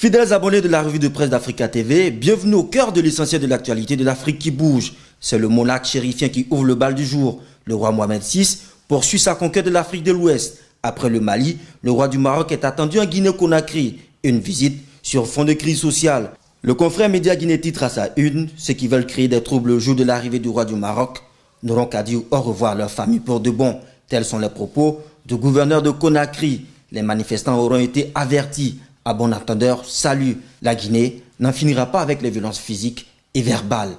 Fidèles abonnés de la revue de presse d'Africa TV, bienvenue au cœur de l'essentiel de l'actualité de l'Afrique qui bouge. C'est le monarque chérifien qui ouvre le bal du jour. Le roi Mohamed VI poursuit sa conquête de l'Afrique de l'Ouest. Après le Mali, le roi du Maroc est attendu en Guinée-Conakry. Une visite sur fond de crise sociale. Le confrère Média Guinée titre à sa une, ceux qui veulent créer des troubles au jour de l'arrivée du roi du Maroc n'auront qu'à dire au revoir à leur famille pour de bon. Tels sont les propos du gouverneur de Conakry. Les manifestants auront été avertis à bon entendeur, salut la Guinée, n'en finira pas avec les violences physiques et verbales.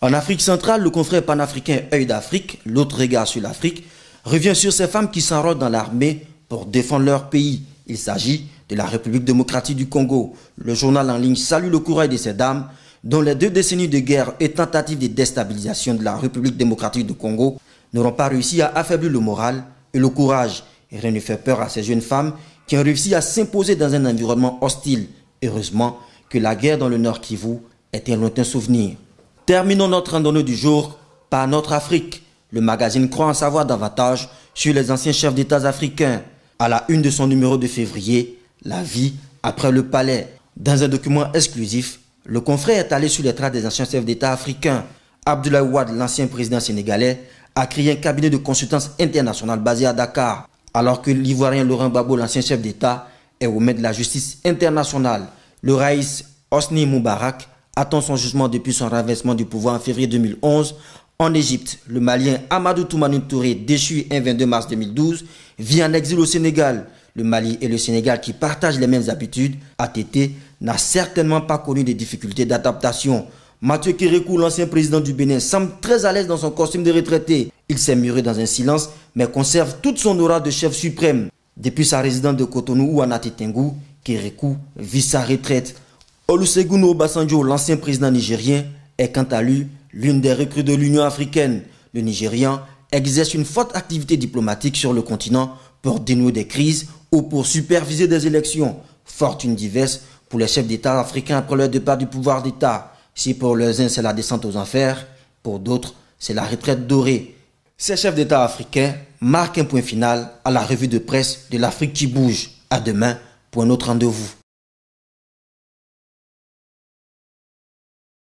En Afrique centrale, le confrère panafricain Œil d'Afrique, l'autre regard sur l'Afrique, revient sur ces femmes qui s'enrôlent dans l'armée pour défendre leur pays. Il s'agit de la République démocratique du Congo. Le journal en ligne salue le courage de ces dames, dont les deux décennies de guerre et tentatives de déstabilisation de la République démocratique du Congo n'auront pas réussi à affaiblir le moral et le courage. Et rien ne fait peur à ces jeunes femmes qui ont réussi à s'imposer dans un environnement hostile. Heureusement que la guerre dans le Nord Kivu est un lointain souvenir. Terminons notre randonnée du jour par notre Afrique. Le magazine croit en savoir davantage sur les anciens chefs d'État africains. À la une de son numéro de février, La vie après le palais. Dans un document exclusif, le confrère est allé sur les traces des anciens chefs d'État africains. Abdoulaye Ouad, l'ancien président sénégalais, a créé un cabinet de consultance internationale basé à Dakar alors que l'Ivoirien Laurent Gbagbo, l'ancien chef d'État, est au maître de la justice internationale. Le raïs Hosni Moubarak attend son jugement depuis son renversement du pouvoir en février 2011 en Égypte. Le Malien Amadou Toumani Touré, déchu un 22 mars 2012, vit en exil au Sénégal. Le Mali et le Sénégal, qui partagent les mêmes habitudes, ATT, n'a certainement pas connu des difficultés d'adaptation. Mathieu Kérékou, l'ancien président du Bénin, semble très à l'aise dans son costume de retraité. Il s'est muré dans un silence, mais conserve toute son aura de chef suprême. Depuis sa résidence de Cotonou ou Anatitengu, Kérékou vit sa retraite. Olusegun Obasanjo, l'ancien président nigérien, est quant à lui l'une des recrues de l'Union africaine. Le Nigérian exerce une forte activité diplomatique sur le continent pour dénouer des crises ou pour superviser des élections. Fortune diverse pour les chefs d'État africains après leur départ du pouvoir d'État. Si pour les uns c'est la descente aux enfers, pour d'autres c'est la retraite dorée. Ces chefs d'État africains marquent un point final à la revue de presse de l'Afrique qui bouge. À demain pour un autre rendez-vous.